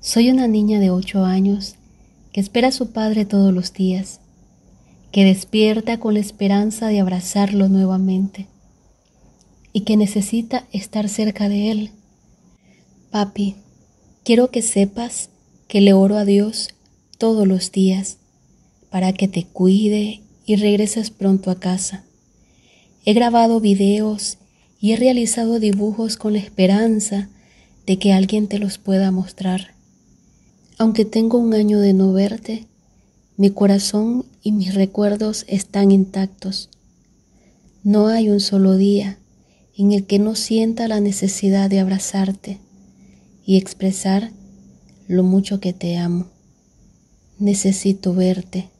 Soy una niña de ocho años que espera a su padre todos los días, que despierta con la esperanza de abrazarlo nuevamente y que necesita estar cerca de él. Papi, quiero que sepas que le oro a Dios todos los días para que te cuide y regreses pronto a casa. He grabado videos y he realizado dibujos con la esperanza de que alguien te los pueda mostrar. Aunque tengo un año de no verte, mi corazón y mis recuerdos están intactos. No hay un solo día en el que no sienta la necesidad de abrazarte y expresar lo mucho que te amo. Necesito verte.